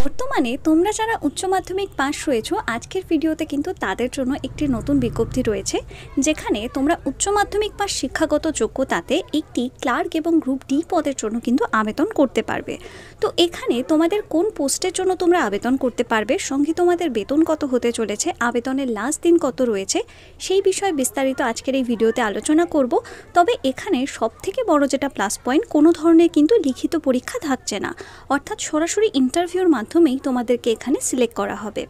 বর্তমানে তোমরা যারা উচ্চ মাধ্যমিক পাস রয়েছো আজকের ভিডিওতে কিন্তু তাদের জন্য একটি নতুন বিজ্ঞপ্তি রয়েছে যেখানে তোমরা উচ্চ মাধ্যমিক পাস শিক্ষাগত যোগ্যতাতে একটি ক্লার্ক এবং গ্রুপ ডি পদের জন্য কিন্তু আবেদন করতে পারবে তো এখানে তোমাদের কোন পোস্টের জন্য তোমরা আবেদন করতে পারবে সঙ্গে তোমাদের বেতন কত হতে চলেছে আবেদনের লাস্ট দিন কত রয়েছে সেই বিষয়ে বিস্তারিত আজকের এই ভিডিওতে আলোচনা করব তবে এখানে সব থেকে বড় যেটা প্লাস পয়েন্ট কোনো ধরনের কিন্তু লিখিত পরীক্ষা থাকছে না অর্থাৎ সরাসরি ইন্টারভিউর মাধ্যমেই তোমাদেরকে এখানে সিলেক্ট করা হবে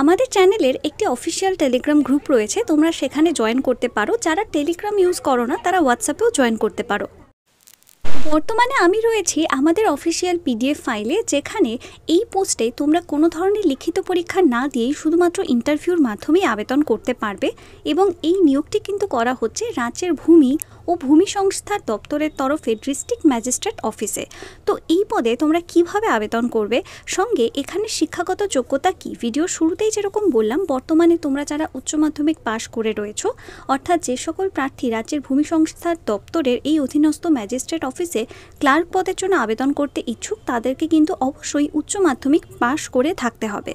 আমাদের চ্যানেলের একটি অফিসিয়াল টেলিগ্রাম গ্রুপ রয়েছে তোমরা সেখানে জয়েন করতে পারো যারা টেলিগ্রাম ইউজ করো না তারা হোয়াটসঅ্যাপেও জয়েন করতে পারো বর্তমানে আমি রয়েছি আমাদের অফিসিয়াল পিডিএফ ফাইলে যেখানে এই পোস্টে তোমরা কোনো ধরনের লিখিত পরীক্ষা না দিয়েই শুধুমাত্র ইন্টারভিউর মাধ্যমেই আবেদন করতে পারবে এবং এই নিয়োগটি কিন্তু করা হচ্ছে রাজ্যের ভূমি ও ভূমি সংস্থার দপ্তরের তরফে ডিস্ট্রিক্ট ম্যাজিস্ট্রেট অফিসে তো এই পদে তোমরা কিভাবে আবেদন করবে সঙ্গে এখানে শিক্ষাগত যোগ্যতা কি ভিডিও শুরুতেই যেরকম বললাম বর্তমানে তোমরা যারা উচ্চ মাধ্যমিক পাশ করে রয়েছো অর্থাৎ যে সকল প্রার্থী রাজ্যের ভূমি সংস্থার দপ্তরের এই অধীনস্থ ম্যাজিস্ট্রেট অফিস অফিসে ক্লার্ক পদের জন্য আবেদন করতে ইচ্ছুক তাদেরকে কিন্তু অবশ্যই উচ্চ মাধ্যমিক পাশ করে থাকতে হবে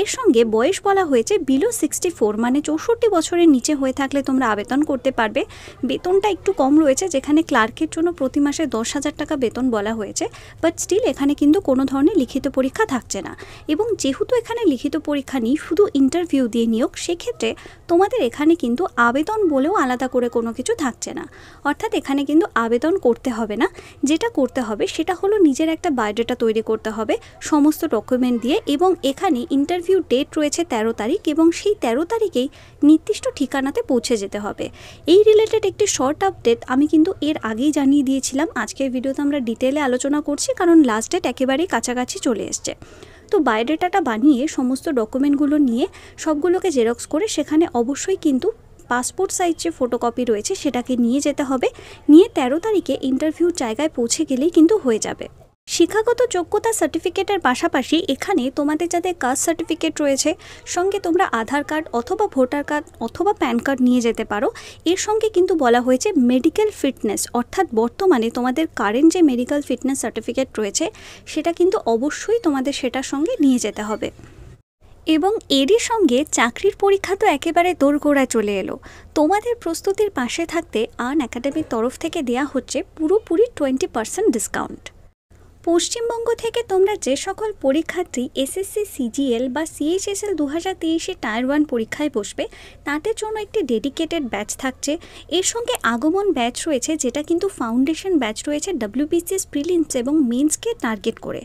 এর সঙ্গে বয়স বলা হয়েছে বিলো সিক্সটি ফোর মানে চৌষট্টি বছরের নিচে হয়ে থাকলে তোমরা আবেদন করতে পারবে বেতনটা একটু কম রয়েছে যেখানে ক্লার্কের জন্য প্রতি মাসে দশ হাজার টাকা বেতন বলা হয়েছে বাট স্টিল এখানে কিন্তু কোনো ধরনের লিখিত পরীক্ষা থাকছে না এবং যেহেতু এখানে লিখিত পরীক্ষা নেই শুধু ইন্টারভিউ দিয়ে নিয়োগ সেক্ষেত্রে তোমাদের এখানে কিন্তু আবেদন বলেও আলাদা করে কোনো কিছু থাকছে না অর্থাৎ এখানে কিন্তু আবেদন করতে হবে না যেটা করতে হবে সেটা হলো নিজের একটা বায়োডেটা তৈরি করতে হবে সমস্ত ডকুমেন্ট দিয়ে এবং এখানে ইন্টারভিউ ডেট রয়েছে ১৩ তারিখ এবং সেই ১৩ তারিখেই নির্দিষ্ট ঠিকানাতে পৌঁছে যেতে হবে এই রিলেটেড একটি শর্ট আপডেট আমি কিন্তু এর আগেই জানিয়ে দিয়েছিলাম আজকের ভিডিওতে আমরা ডিটেলে আলোচনা করছি কারণ লাস্ট ডেট একেবারেই কাছাকাছি চলে এসছে তো বায়োডেটাটা বানিয়ে সমস্ত ডকুমেন্টগুলো নিয়ে সবগুলোকে জেরক্স করে সেখানে অবশ্যই কিন্তু পাসপোর্ট সাইজ যে ফটোকপি রয়েছে সেটাকে নিয়ে যেতে হবে নিয়ে তেরো তারিখে ইন্টারভিউর জায়গায় পৌঁছে গেলেই কিন্তু হয়ে যাবে শিক্ষাগত যোগ্যতা সার্টিফিকেটের পাশাপাশি এখানে তোমাদের যাদের কাস্ট সার্টিফিকেট রয়েছে সঙ্গে তোমরা আধার কার্ড অথবা ভোটার কার্ড অথবা প্যান কার্ড নিয়ে যেতে পারো এর সঙ্গে কিন্তু বলা হয়েছে মেডিকেল ফিটনেস অর্থাৎ বর্তমানে তোমাদের কারেন্ট যে মেডিকেল ফিটনেস সার্টিফিকেট রয়েছে সেটা কিন্তু অবশ্যই তোমাদের সেটার সঙ্গে নিয়ে যেতে হবে এবং এরই সঙ্গে চাকরির পরীক্ষা তো একেবারে দোরগোড়া চলে এলো তোমাদের প্রস্তুতির পাশে থাকতে আন একাডেমির তরফ থেকে দেয়া হচ্ছে পুরোপুরি টোয়েন্টি পার্সেন্ট ডিসকাউন্ট পশ্চিমবঙ্গ থেকে তোমরা যে সকল পরীক্ষার্থী এসএসসি সিজিএল বা সিএইচএসএল দু হাজার তেইশে টায়ার ওয়ান পরীক্ষায় বসবে তাদের জন্য একটি ডেডিকেটেড ব্যাচ থাকছে এর সঙ্গে আগমন ব্যাচ রয়েছে যেটা কিন্তু ফাউন্ডেশন ব্যাচ রয়েছে ডাব্লিউবিসিএস প্রিলিমস এবং মেন্সকে টার্গেট করে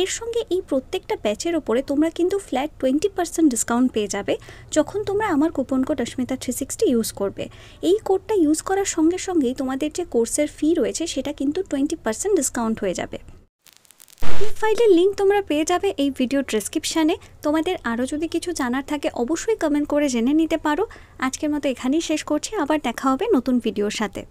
এর সঙ্গে এই প্রত্যেকটা ব্যাচের ওপরে তোমরা কিন্তু ফ্ল্যাট টোয়েন্টি পার্সেন্ট ডিসকাউন্ট পেয়ে যাবে যখন তোমরা আমার coupon code Asmita three sixty use করবে এই কোডটা ইউজ করার সঙ্গে সঙ্গেই তোমাদের যে কোর্সের ফি রয়েছে সেটা কিন্তু টোয়েন্টি পার্সেন্ট ডিসকাউন্ট হয়ে যাবে ফাইলের লিঙ্ক তোমরা পেয়ে যাবে এই ভিডিও ডিসক্রিপশানে তোমাদের আরও যদি কিছু জানার থাকে অবশ্যই কমেন্ট করে জেনে নিতে পারো আজকের মতো এখানেই শেষ করছি আবার দেখা হবে নতুন ভিডিওর সাথে